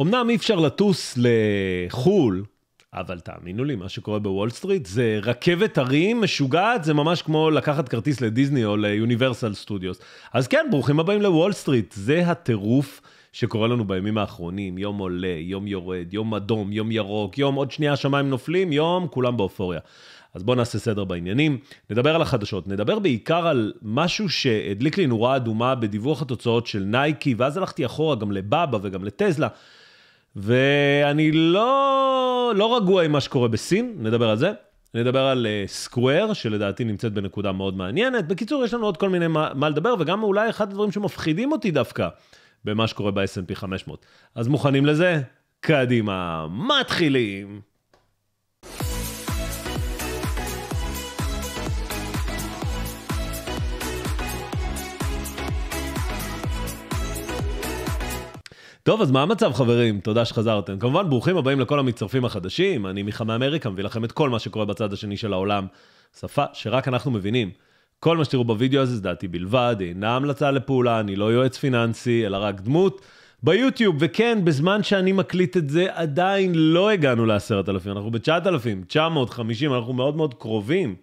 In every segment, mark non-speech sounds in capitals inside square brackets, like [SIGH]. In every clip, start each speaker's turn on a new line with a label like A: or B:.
A: אמנם אי אפשר לטוס לחו"ל, אבל תאמינו לי, מה שקורה בוול סטריט זה רכבת הרים משוגעת, זה ממש כמו לקחת כרטיס לדיסני או ליוניברסל סטודיוס. אז כן, ברוכים הבאים לוול סטריט, זה הטירוף שקורה לנו בימים האחרונים, יום עולה, יום יורד, יום אדום, יום ירוק, יום עוד שנייה השמיים נופלים, יום כולם באופוריה. אז בואו נעשה סדר בעניינים, נדבר על החדשות, נדבר בעיקר על משהו שהדליק לי נורה אדומה בדיווח התוצאות של נייקי, ואז הלכתי אחורה גם לבאבא וגם לטזלה. ואני לא, לא רגוע עם מה שקורה בסין, נדבר על זה. נדבר על אה, סקוואר, uh, שלדעתי נמצאת בנקודה מאוד מעניינת. בקיצור, יש לנו עוד כל מיני מה, מה לדבר, וגם אולי אחד הדברים שמפחידים אותי דווקא במה שקורה ב-S&P 500. אז מוכנים לזה? קדימה, מתחילים. טוב, אז מה המצב, חברים? תודה שחזרתם. כמובן, ברוכים הבאים לכל המצטרפים החדשים. אני מיכה מאמריקה, מביא לכם את כל מה שקורה בצד השני של העולם. שפה שרק אנחנו מבינים. כל מה שתראו בווידאו הזה זה דעתי בלבד, אינה המלצה לפעולה, אני לא יועץ פיננסי, אלא רק דמות. ביוטיוב, וכן, בזמן שאני מקליט את זה, עדיין לא הגענו לעשרת אלפים, אנחנו ב-9,950, אנחנו מאוד מאוד קרובים.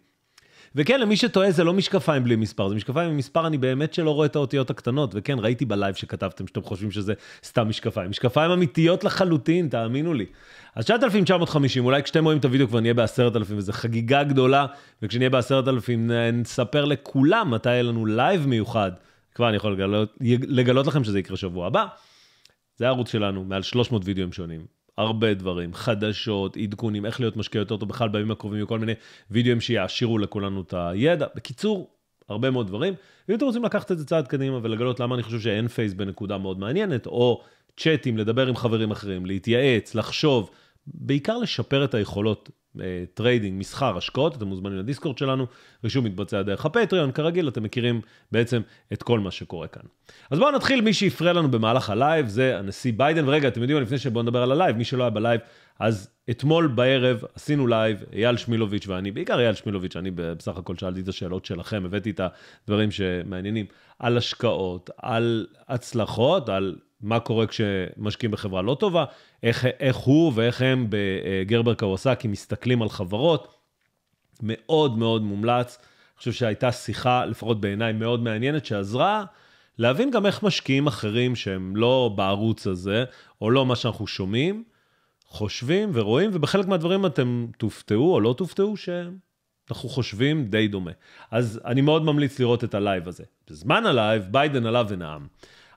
A: וכן, למי שטועה, זה לא משקפיים בלי מספר, זה משקפיים עם מספר, אני באמת שלא רואה את האותיות הקטנות, וכן, ראיתי בלייב שכתבתם שאתם חושבים שזה סתם משקפיים. משקפיים אמיתיות לחלוטין, תאמינו לי. אז 9,950, אולי כשאתם רואים את הוידאו כבר נהיה ב-10,000, וזו חגיגה גדולה, וכשנהיה ב-10,000 נספר לכולם מתי יהיה לנו לייב מיוחד. כבר אני יכול לגלות, לגלות לכם שזה יקרה שבוע הבא. זה הערוץ שלנו, מעל 300 וידאוים שונים. הרבה דברים, חדשות, עדכונים, איך להיות משקיע יותר טוב בכלל בימים הקרובים, וכל מיני וידאוים שיעשירו לכולנו את הידע. בקיצור, הרבה מאוד דברים. ואם אתם רוצים לקחת את זה צעד קדימה ולגלות למה אני חושב שאין פייס בנקודה מאוד מעניינת, או צ'אטים, לדבר עם חברים אחרים, להתייעץ, לחשוב, בעיקר לשפר את היכולות אה, טריידינג, מסחר, השקעות, אתם מוזמנים לדיסקורד שלנו, רישום מתבצע דרך הפטריון, כרגיל אתם מכירים בעצם את כל מה שקורה כאן. אז בואו נתחיל, מי שהפריע לנו במהלך הלייב זה הנשיא ביידן, ורגע, אתם יודעים, לפני שבואו נדבר על הלייב, מי שלא היה בלייב, אז אתמול בערב עשינו לייב, אייל שמילוביץ' ואני, בעיקר אייל שמילוביץ', אני בסך הכל שאלתי את השאלות שלכם, הבאתי את הדברים שמעניינים, על השקעות, על הצלחות, על מה קורה כשמשקיעים בחברה לא טובה, איך, איך הוא ואיך הם בגרבר קוואסקי מסתכלים על חברות. מאוד מאוד מומלץ. אני חושב שהייתה שיחה, לפחות בעיניי, מאוד מעניינת, שעזרה להבין גם איך משקיעים אחרים שהם לא בערוץ הזה, או לא מה שאנחנו שומעים, חושבים ורואים, ובחלק מהדברים אתם תופתעו או לא תופתעו שאנחנו חושבים די דומה. אז אני מאוד ממליץ לראות את הלייב הזה. בזמן הלייב, ביידן עלה ונאם.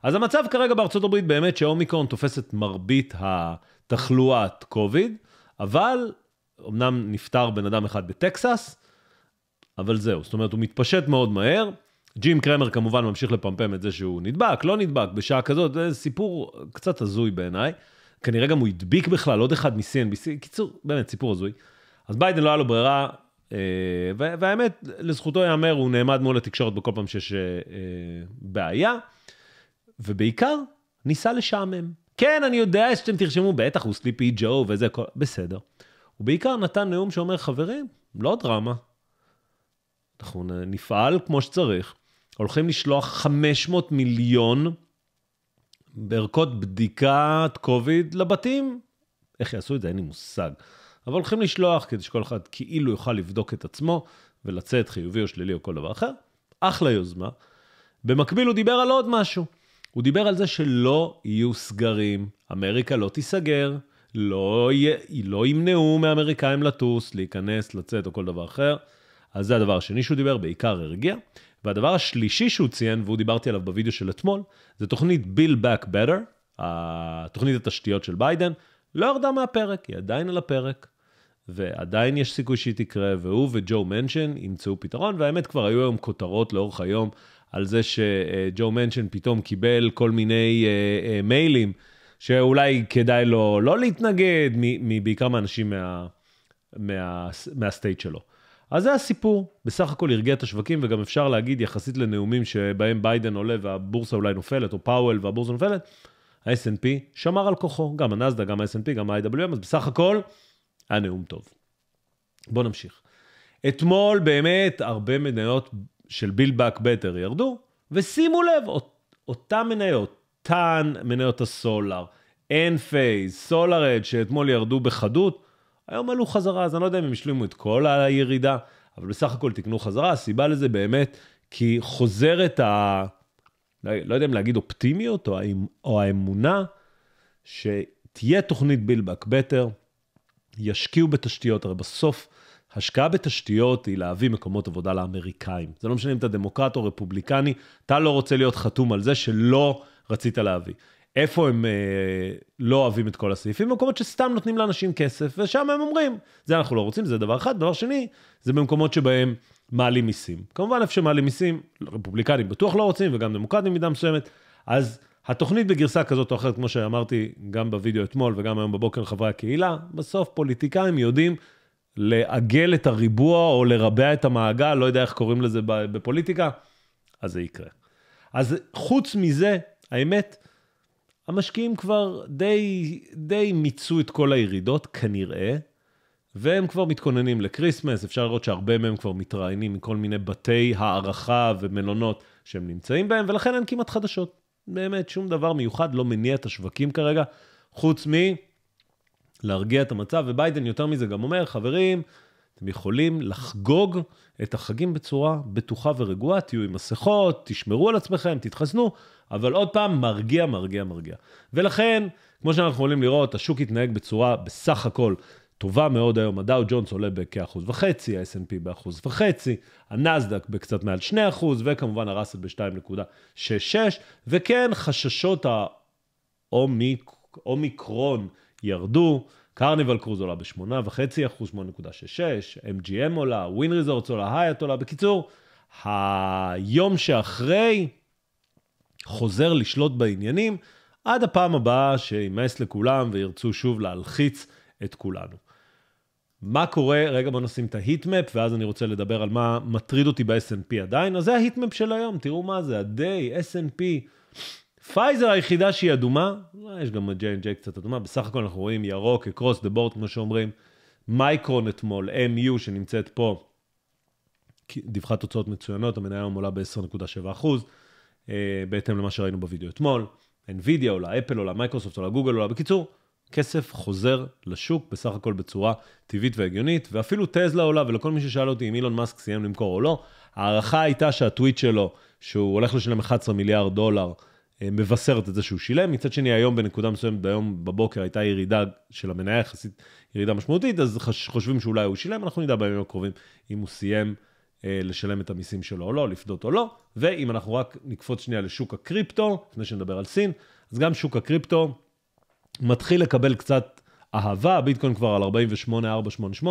A: אז המצב כרגע בארצות הברית באמת שהאומיקרון תופס את מרבית התחלואת קוביד, אבל אמנם נפטר בן אדם אחד בטקסס, אבל זהו, זאת אומרת הוא מתפשט מאוד מהר. ג'ים קרמר כמובן ממשיך לפמפם את זה שהוא נדבק, לא נדבק, בשעה כזאת, זה סיפור קצת הזוי בעיניי. כנראה גם הוא הדביק בכלל עוד אחד מ-CNBC, קיצור, באמת, סיפור הזוי. אז ביידן לא היה לו ברירה, אה, והאמת, לזכותו ייאמר, הוא נעמד מול התקשורת בכל פעם שיש אה, אה, בעיה. ובעיקר, ניסה לשעמם. כן, אני יודע שאתם תרשמו, בטח, הוא סליפי ג'ו וזה, כל... בסדר. הוא בעיקר נתן נאום שאומר, חברים, לא דרמה. אנחנו נפעל כמו שצריך. הולכים לשלוח 500 מיליון בערכות בדיקת קוביד לבתים. איך יעשו את זה? אין לי מושג. אבל הולכים לשלוח כדי שכל אחד כאילו יוכל לבדוק את עצמו ולצאת חיובי או שלילי או כל דבר אחר. אחלה יוזמה. במקביל הוא דיבר על עוד משהו. הוא דיבר על זה שלא יהיו סגרים, אמריקה לא תיסגר, לא, י... לא ימנעו מאמריקאים לטוס, להיכנס, לצאת או כל דבר אחר. אז זה הדבר השני שהוא דיבר, בעיקר הרגיע. והדבר השלישי שהוא ציין, והוא דיברתי עליו בווידאו של אתמול, זה תוכנית Build Back Better, תוכנית התשתיות של ביידן, לא ירדה מהפרק, היא עדיין על הפרק, ועדיין יש סיכוי שהיא תקרה, והוא וג'ו מנשן ימצאו פתרון, והאמת כבר היו היום כותרות לאורך היום על זה שג'ו מנשן פתאום קיבל כל מיני אה, אה, מיילים, שאולי כדאי לו לא להתנגד, בעיקר מאנשים מה, מה, מהסטייט שלו. אז זה הסיפור, בסך הכל הרגיע את השווקים, וגם אפשר להגיד יחסית לנאומים שבהם ביידן עולה והבורסה אולי נופלת, או פאוול והבורסה נופלת, ה snp שמר על כוחו, גם הנאסדה, גם ה snp גם ה-IWM, אז בסך הכל היה נאום טוב. בואו נמשיך. אתמול באמת הרבה מניות של build back better ירדו, ושימו לב, אותן מניות, טאן מניות הסולאר, הסולר, סולאר אד, שאתמול ירדו בחדות, היום עלו חזרה, אז אני לא יודע אם הם השלימו את כל הירידה, אבל בסך הכל תקנו חזרה, הסיבה לזה באמת, כי חוזרת ה... לא, לא יודע אם להגיד אופטימיות או, האמ... או האמונה, שתהיה תוכנית בילבק בטר, ישקיעו בתשתיות, הרי בסוף השקעה בתשתיות היא להביא מקומות עבודה לאמריקאים. זה לא משנה אם אתה דמוקרט או רפובליקני, אתה לא רוצה להיות חתום על זה שלא רצית להביא. איפה הם אה, לא אוהבים את כל הסעיפים? במקומות שסתם נותנים לאנשים כסף, ושם הם אומרים, זה אנחנו לא רוצים, זה דבר אחד. דבר שני, זה במקומות שבהם מעלים מיסים. כמובן, איפה שמעלים מיסים, רפובליקנים בטוח לא רוצים, וגם דמוקרטים במידה מסוימת. אז התוכנית בגרסה כזאת או אחרת, כמו שאמרתי גם בווידאו אתמול וגם היום בבוקר לחברי הקהילה, בסוף פוליטיקאים יודעים לעגל את הריבוע או לרבע את המעגל, לא יודע איך קוראים לזה בפוליטיקה, אז זה יקרה. אז חוץ מזה, האמת, המשקיעים כבר די, די מיצו את כל הירידות, כנראה, והם כבר מתכוננים לקריסמס, אפשר לראות שהרבה מהם כבר מתראיינים מכל מיני בתי הערכה ומלונות שהם נמצאים בהם, ולכן אין כמעט חדשות. באמת, שום דבר מיוחד לא מניע את השווקים כרגע, חוץ מ... להרגיע את המצב, וביידן יותר מזה גם אומר, חברים, אתם יכולים לחגוג את החגים בצורה בטוחה ורגועה, תהיו עם מסכות, תשמרו על עצמכם, תתחסנו, אבל עוד פעם, מרגיע, מרגיע, מרגיע. ולכן, כמו שאנחנו יכולים לראות, השוק התנהג בצורה בסך הכל טובה מאוד היום. הדאו ג'ונס עולה בכ-1.5%, ה-S&P ב-1.5%, הנסדק בקצת מעל 2%, וכמובן הראסל ב-2.66, וכן, חששות האומיקרון. האומיק... ירדו, קרניבל קרוז עולה ב-8.5%, 8.66, MGM עולה, ווין ריזורטס עולה, הייט עולה. בקיצור, היום שאחרי חוזר לשלוט בעניינים, עד הפעם הבאה שימאס לכולם וירצו שוב להלחיץ את כולנו. מה קורה, רגע בוא נשים את ההיטמפ, ואז אני רוצה לדבר על מה מטריד אותי ב snp עדיין, אז זה ההיטמפ של היום, תראו מה זה, ה-day, S&P. פייזר היחידה שהיא אדומה, אה, יש גם ג'יין J&J קצת אדומה, בסך הכל אנחנו רואים ירוק, אקרוס דה בורד, כמו שאומרים, מייקרון אתמול, MU שנמצאת פה, דיווחה תוצאות מצוינות, המניה היום עולה ב-10.7%, אה, בהתאם למה שראינו בווידאו אתמול, NVIDIA עולה, אפל עולה, מייקרוסופט עולה, גוגל עולה, בקיצור, כסף חוזר לשוק בסך הכל בצורה טבעית והגיונית, ואפילו טזלה עולה, ולכל מי ששאל אותי אם אילון מאסק סיים למכור או לא, ההערכה הייתה שהטוויט שלו, שהוא הולך לשלם 11 מיליארד דולר, אה, מבשרת את זה שהוא שילם. מצד שני, היום בנקודה מסוימת, היום בבוקר הייתה ירידה של המניה יחסית, ירידה משמעותית, אז חושבים שאולי הוא שילם, אנחנו נדע בימים הקרובים אם הוא סיים אה, לשלם את המיסים שלו או לא, לפדות או לא, ואם אנחנו רק נקפוץ שנייה לשוק הקריפטו, לפני שנדבר על סין, אז גם שוק הקריפטו מתחיל לקבל קצת אהבה, הביטקוין כבר על 48-488,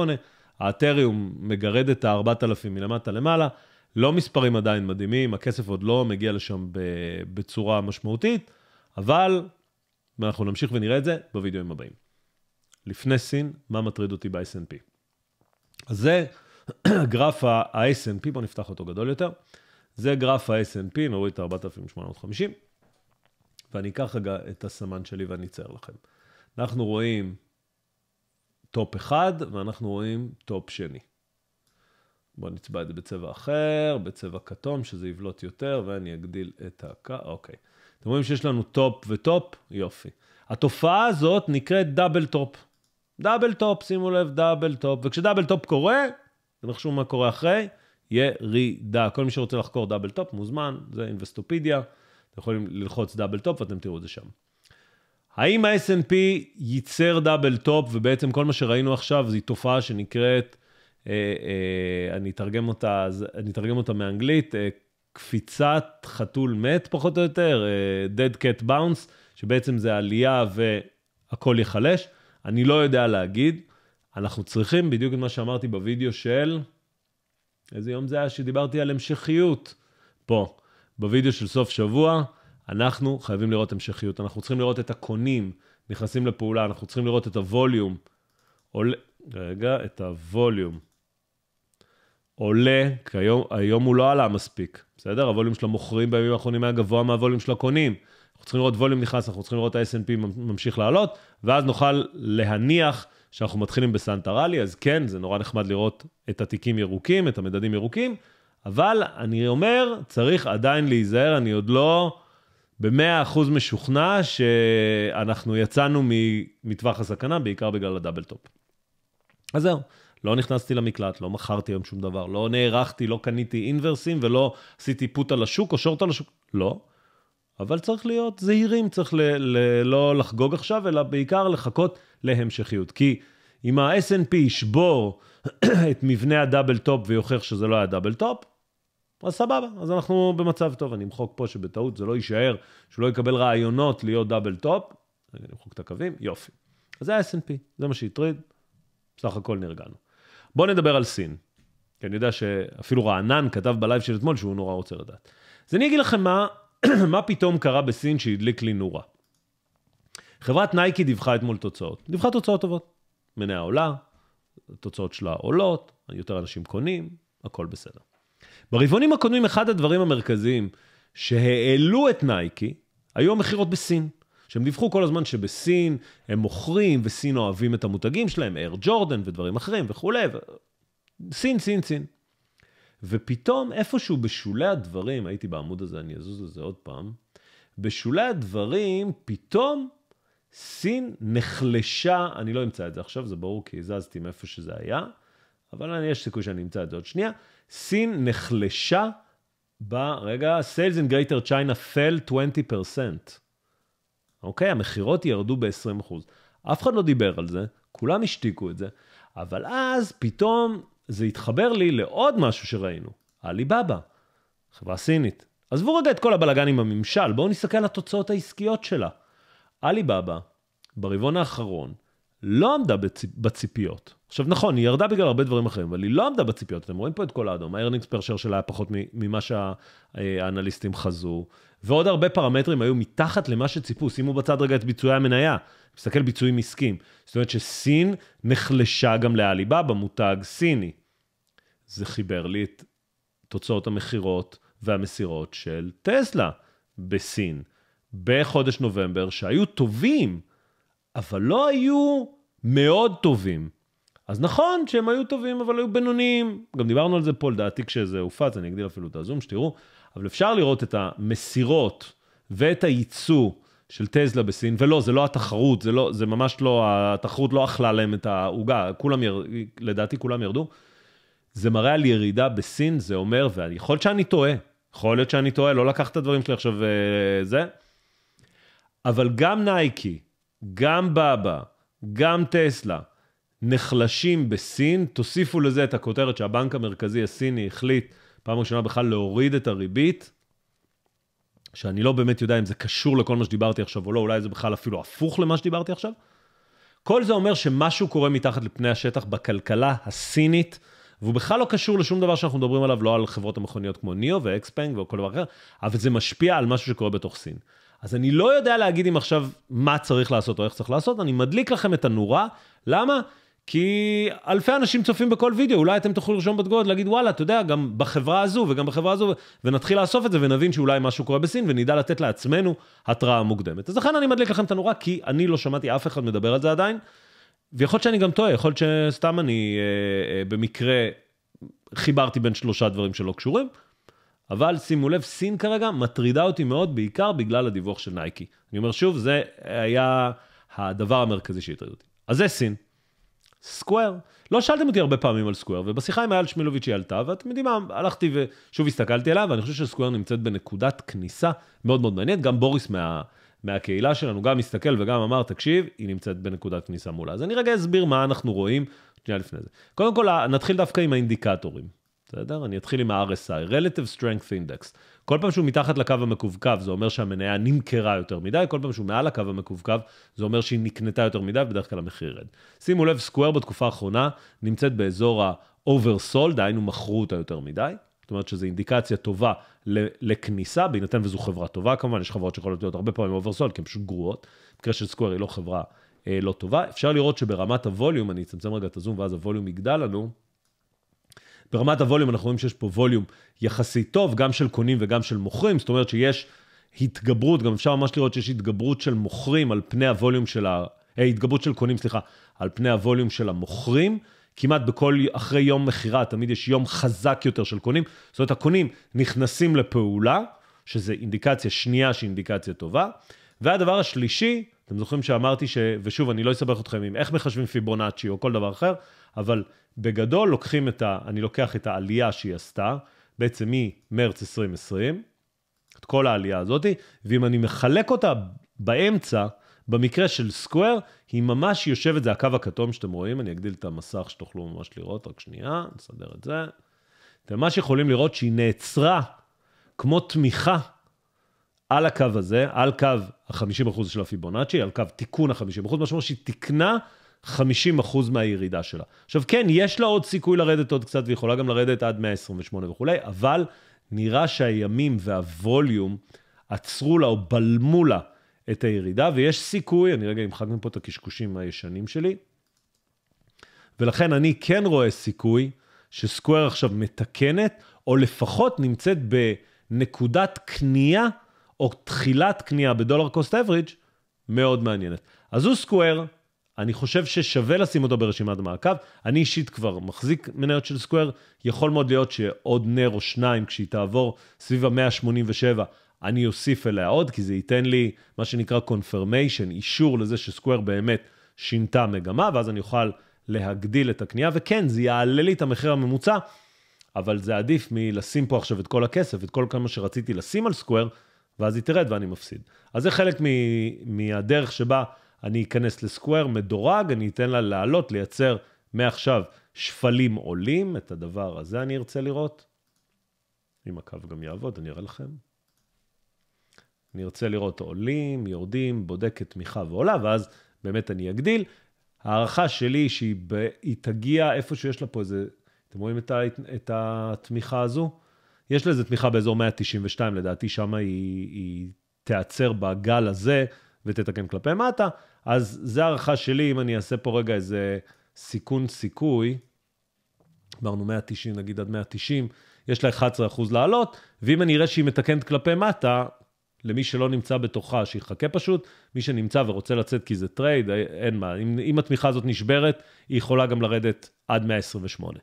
A: האתריום מגרד את ה-4,000 מלמטה למעלה. לא מספרים עדיין מדהימים, הכסף עוד לא מגיע לשם בצורה משמעותית, אבל אנחנו נמשיך ונראה את זה בווידאוים הבאים. לפני סין, מה מטריד אותי ב snp אז זה [CLEARS THROAT] גרף ה snp בואו נפתח אותו גדול יותר. זה גרף ה snp נוריד את 4,850, ואני אקח רגע את הסמן שלי ואני אצייר לכם. אנחנו רואים טופ אחד ואנחנו רואים טופ שני. בואו נצבע את זה בצבע אחר, בצבע כתום, שזה יבלוט יותר, ואני אגדיל את הק... אוקיי. אתם רואים שיש לנו טופ וטופ? יופי. התופעה הזאת נקראת דאבל טופ. דאבל טופ, שימו לב, דאבל טופ. וכשדאבל טופ קורה, תנחשו מה קורה אחרי, ירידה. כל מי שרוצה לחקור דאבל טופ מוזמן, זה אינבסטופידיה. אתם יכולים ללחוץ דאבל טופ ואתם תראו את זה שם. האם ה snp ייצר דאבל טופ, ובעצם כל מה שראינו עכשיו זו תופעה שנקראת אה, אה, אני אתרגם אותה, אני אתרגם אותה מאנגלית, אה, קפיצת חתול מת פחות או יותר, dead cat bounce, שבעצם זה עלייה והכל ייחלש. אני לא יודע להגיד, אנחנו צריכים בדיוק את מה שאמרתי בווידאו של, איזה יום זה היה שדיברתי על המשכיות פה, בווידאו של סוף שבוע, אנחנו חייבים לראות המשכיות, אנחנו צריכים לראות את הקונים נכנסים לפעולה, אנחנו צריכים לראות את הווליום. עול... רגע, את הווליום. עולה, כי היום, היום הוא לא עלה מספיק, בסדר? הווליום של המוכרים בימים האחרונים היה גבוה מהווליום של הקונים. אנחנו צריכים לראות ווליום נכנס, אנחנו צריכים לראות ה-S&P ממשיך לעלות, ואז נוכל להניח שאנחנו מתחילים בסנטה ראלי, אז כן, זה נורא נחמד לראות את התיקים ירוקים, את המדדים ירוקים, אבל אני אומר, צריך עדיין להיזהר, אני עוד לא ב-100% משוכנע שאנחנו יצאנו מטווח הסכנה, בעיקר בגלל הדאבל טופ. אז זהו, לא נכנסתי למקלט, לא מכרתי היום שום דבר, לא נערכתי, לא קניתי אינברסים ולא עשיתי פוט על השוק או שורט על השוק, לא. אבל צריך להיות זהירים, צריך ל, ל, לא לחגוג עכשיו, אלא בעיקר לחכות להמשכיות. כי אם ה snp ישבור [CLEARS THROAT] את מבנה הדאבל טופ ויוכיח שזה לא היה דאבל טופ, אז סבבה, אז אנחנו במצב טוב. אני אמחוק פה שבטעות זה לא יישאר, שלא יקבל רעיונות להיות דאבל טופ. רגע, אני אמחוק את הקווים, יופי. אז זה ה snp זה מה שהטריד, בסך הכל נרגענו. בואו נדבר על סין. כי אני יודע שאפילו רענן כתב בלייב של אתמול שהוא נורא רוצה לדעת. אז אני אגיד לכם מה, [CLEARS THROAT] מה פתאום קרה בסין שהדליק לי נורה. חברת נייקי דיווחה אתמול תוצאות. דיווחה תוצאות טובות. מניה עולה, התוצאות שלה עולות, יותר אנשים קונים, הכל בסדר. ברבעונים הקודמים, אחד הדברים המרכזיים שהעלו את נייקי, היו המכירות בסין. שהם דיווחו כל הזמן שבסין הם מוכרים, וסין אוהבים את המותגים שלהם, אייר ג'ורדן ודברים אחרים וכולי, ו... סין, סין, סין. ופתאום איפשהו בשולי הדברים, הייתי בעמוד הזה, אני אזוז לזה עוד פעם, בשולי הדברים פתאום סין נחלשה, אני לא אמצא את זה עכשיו, זה ברור כי הזזתי מאיפה שזה היה, אבל אני, יש סיכוי שאני אמצא את זה עוד שנייה. סין נחלשה ב... רגע, sales in greater China fell 20%. אוקיי? המכירות ירדו ב-20%. אף אחד לא דיבר על זה, כולם השתיקו את זה, אבל אז פתאום זה התחבר לי לעוד משהו שראינו, עליבאבא, חברה סינית. עזבו רגע את כל הבלגן עם הממשל, בואו נסתכל על התוצאות העסקיות שלה. עליבאבא, ברבעון האחרון, לא עמדה בציפ... בציפיות. עכשיו נכון, היא ירדה בגלל הרבה דברים אחרים, אבל היא לא עמדה בציפיות. אתם רואים פה את כל האדום, ה-earnings per share שלה היה פחות ממה שהאנליסטים חזו, ועוד הרבה פרמטרים היו מתחת למה שציפו. שימו בצד רגע את ביצועי המניה, תסתכל ביצועים עסקיים. זאת אומרת שסין נחלשה גם לעליבה במותג סיני. זה חיבר לי את תוצאות המכירות והמסירות של טסלה בסין בחודש נובמבר, שהיו טובים, אבל לא היו מאוד טובים. אז נכון שהם היו טובים, אבל היו בינוניים. גם דיברנו על זה פה, לדעתי, כשזה הופץ, אני אגדיל אפילו את הזום, שתראו. אבל אפשר לראות את המסירות ואת הייצוא של טזלה בסין, ולא, זה לא התחרות, זה, לא, זה ממש לא, התחרות לא אכלה להם את העוגה, כולם יר, לדעתי כולם ירדו. זה מראה על ירידה בסין, זה אומר, ויכול להיות שאני טועה, יכול להיות שאני טועה, לא לקח את הדברים שלי עכשיו אה, זה, אבל גם נייקי, גם בבא, גם טסלה, נחלשים בסין, תוסיפו לזה את הכותרת שהבנק המרכזי הסיני החליט פעם ראשונה בכלל להוריד את הריבית, שאני לא באמת יודע אם זה קשור לכל מה שדיברתי עכשיו או לא, אולי זה בכלל אפילו הפוך למה שדיברתי עכשיו. כל זה אומר שמשהו קורה מתחת לפני השטח בכלכלה הסינית, והוא בכלל לא קשור לשום דבר שאנחנו מדברים עליו, לא על חברות המכוניות כמו ניאו ואקספנג וכל דבר אחר, אבל זה משפיע על משהו שקורה בתוך סין. אז אני לא יודע להגיד אם עכשיו מה צריך לעשות או איך צריך לעשות, אני מדליק לכם את הנורה, למה? כי אלפי אנשים צופים בכל וידאו, אולי אתם תוכלו לרשום בתגובות, להגיד וואלה, אתה יודע, גם בחברה הזו וגם בחברה הזו, ונתחיל לאסוף את זה ונבין שאולי משהו קורה בסין, ונדע לתת לעצמנו התראה מוקדמת. אז לכן אני מדליק לכם את הנורה, כי אני לא שמעתי אף אחד מדבר על זה עדיין, ויכול להיות שאני גם טועה, יכול להיות שסתם אני אה, אה, במקרה חיברתי בין שלושה דברים שלא קשורים, אבל שימו לב, סין כרגע מטרידה אותי מאוד, בעיקר בגלל הדיווח של נייקי. אני אומר שוב, זה היה הדבר המרכזי שהטריד אותי. אז זה סין. סקוואר. לא שאלתם אותי הרבה פעמים על סקוואר, ובשיחה עם אייל שמילוביץ' היא עלתה, ואתם יודעים מה, הלכתי ושוב הסתכלתי עליו, ואני חושב שסקוואר נמצאת בנקודת כניסה מאוד מאוד מעניינת, גם בוריס מה, מהקהילה שלנו גם הסתכל וגם אמר, תקשיב, היא נמצאת בנקודת כניסה מולה. אז אני רגע אסביר מה אנחנו רואים, שנייה לפני זה. קודם כל, נתחיל דווקא עם האינדיקטורים. בסדר? אני אתחיל עם ה-RSI, Relative Strength Index. כל פעם שהוא מתחת לקו המקווקו, זה אומר שהמניה נמכרה יותר מדי, כל פעם שהוא מעל הקו המקווקו, זה אומר שהיא נקנתה יותר מדי, ובדרך כלל המחיר ירד. שימו לב, סקוור בתקופה האחרונה נמצאת באזור ה-oversold, דהיינו מכרו אותה יותר מדי. זאת אומרת שזו אינדיקציה טובה לכניסה, בהינתן וזו חברה טובה, כמובן, יש חברות שיכולות להיות הרבה פעמים אוברסולד, כי הן פשוט גרועות. במקרה של סקוואר היא לא חברה אה, לא טובה. אפשר לראות שברמת הווליום, אני אצמצם רגע את הזום ואז הווליום יגדל לנו, ברמת הווליום אנחנו רואים שיש פה ווליום יחסית טוב, גם של קונים וגם של מוכרים, זאת אומרת שיש התגברות, גם אפשר ממש לראות שיש התגברות של מוכרים על פני הווליום של ה... Hey, אה, התגברות של קונים, סליחה, על פני הווליום של המוכרים. כמעט בכל, אחרי יום מכירה, תמיד יש יום חזק יותר של קונים. זאת אומרת, הקונים נכנסים לפעולה, שזה אינדיקציה שנייה שהיא אינדיקציה טובה. והדבר השלישי, אתם זוכרים שאמרתי ש... ושוב, אני לא אסבך אתכם עם איך מחשבים פיבונאצ'י או כל דבר אחר, אבל בגדול לוקחים את ה... אני לוקח את העלייה שהיא עשתה, בעצם ממרץ 2020, את כל העלייה הזאת, ואם אני מחלק אותה באמצע, במקרה של סקוור, היא ממש יושבת, זה הקו הכתום שאתם רואים, אני אגדיל את המסך שתוכלו ממש לראות, רק שנייה, נסדר את זה. אתם ממש יכולים לראות שהיא נעצרה כמו תמיכה על הקו הזה, על קו ה-50% של הפיבונאצ'י, על קו תיקון ה-50%, מה שאומר שהיא תיקנה 50% מהירידה שלה. עכשיו, כן, יש לה עוד סיכוי לרדת עוד קצת, ויכולה גם לרדת עד 128 וכולי, אבל נראה שהימים והווליום עצרו לה או בלמו לה את הירידה, ויש סיכוי, אני רגע אמחק מפה את הקשקושים הישנים שלי, ולכן אני כן רואה סיכוי שסקוואר עכשיו מתקנת, או לפחות נמצאת בנקודת קנייה. או תחילת קנייה בדולר קוסט אבריג' מאוד מעניינת. אז הוא סקוואר, אני חושב ששווה לשים אותו ברשימת המעקב. אני אישית כבר מחזיק מניות של סקוואר, יכול מאוד להיות שעוד נר או שניים כשהיא תעבור סביב ה-187, אני אוסיף אליה עוד, כי זה ייתן לי מה שנקרא confirmation, אישור לזה שסקוואר באמת שינתה מגמה, ואז אני אוכל להגדיל את הקנייה, וכן, זה יעלה לי את המחיר הממוצע, אבל זה עדיף מלשים פה עכשיו את כל הכסף, את כל כמה שרציתי לשים על סקוואר, ואז היא תרד ואני מפסיד. אז זה חלק מ- מהדרך שבה אני אכנס לסקוואר מדורג, אני אתן לה לעלות, לייצר מעכשיו שפלים עולים, את הדבר הזה אני ארצה לראות. אם הקו גם יעבוד, אני אראה לכם. אני ארצה לראות עולים, יורדים, בודקת תמיכה ועולה, ואז באמת אני אגדיל. ההערכה שלי שהיא ב... תגיע איפה שיש לה פה איזה, אתם רואים את, ה, את התמיכה הזו? יש לזה תמיכה באזור 192, לדעתי שם היא, היא תיעצר בגל הזה ותתקן כלפי מטה. אז זו הערכה שלי, אם אני אעשה פה רגע איזה סיכון סיכוי, אמרנו 190 נגיד עד 190, יש לה 11% לעלות, ואם אני אראה שהיא מתקנת כלפי מטה, למי שלא נמצא בתוכה, שיחכה פשוט, מי שנמצא ורוצה לצאת כי זה טרייד, אין מה. אם, אם התמיכה הזאת נשברת, היא יכולה גם לרדת עד 128.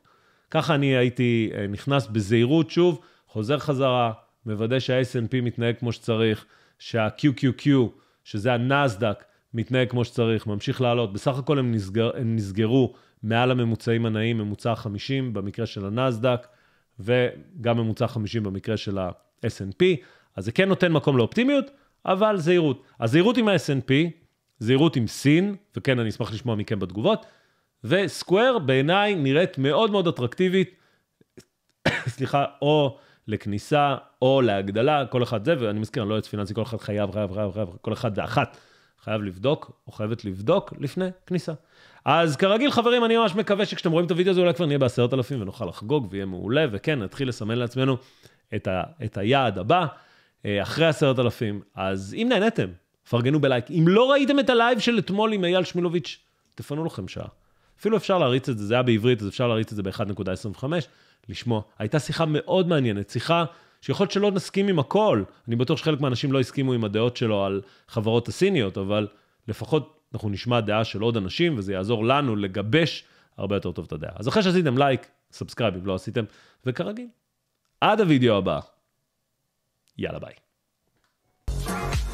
A: ככה אני הייתי אה, נכנס בזהירות, שוב, חוזר חזרה, מוודא שה-S&P מתנהג כמו שצריך, שה-QQQ, שזה הנאסדק, מתנהג כמו שצריך, ממשיך לעלות. בסך הכל הם, נסגר, הם נסגרו מעל הממוצעים הנעים, ממוצע 50 במקרה של הנאסדק, וגם ממוצע 50 במקרה של ה-S&P. אז זה כן נותן מקום לאופטימיות, אבל זהירות. הזהירות עם ה-S&P, זהירות עם סין, וכן, אני אשמח לשמוע מכם בתגובות, וסקוואר בעיניי נראית מאוד מאוד אטרקטיבית, [COUGHS] סליחה, או... לכניסה או להגדלה, כל אחד זה, ואני מזכיר, אני לא יועץ פיננסי, כל אחד חייב, חייב, חייב, חייב, כל אחד זה אחת. חייב לבדוק, או חייבת לבדוק, לפני כניסה. אז כרגיל, חברים, אני ממש מקווה שכשאתם רואים את הוידאו הזה, אולי כבר נהיה בעשרת אלפים ונוכל לחגוג ויהיה מעולה, וכן, נתחיל לסמן לעצמנו את, ה, את היעד הבא, אה, אחרי עשרת אלפים. אז אם נהניתם, פרגנו בלייק. אם לא ראיתם את הלייב של אתמול עם אייל שמילוביץ', תפנו לכם שעה. אפילו אפשר להריץ את זה, זה היה בעברית, אז אפשר להריץ את זה ב-1.25. לשמוע. הייתה שיחה מאוד מעניינת, שיחה שיכול להיות שלא נסכים עם הכל. אני בטוח שחלק מהאנשים לא הסכימו עם הדעות שלו על חברות הסיניות, אבל לפחות אנחנו נשמע דעה של עוד אנשים, וזה יעזור לנו לגבש הרבה יותר טוב את הדעה. אז אחרי שעשיתם לייק, סאבסקרייב אם לא עשיתם, וכרגיל, עד הוידאו הבא. יאללה ביי.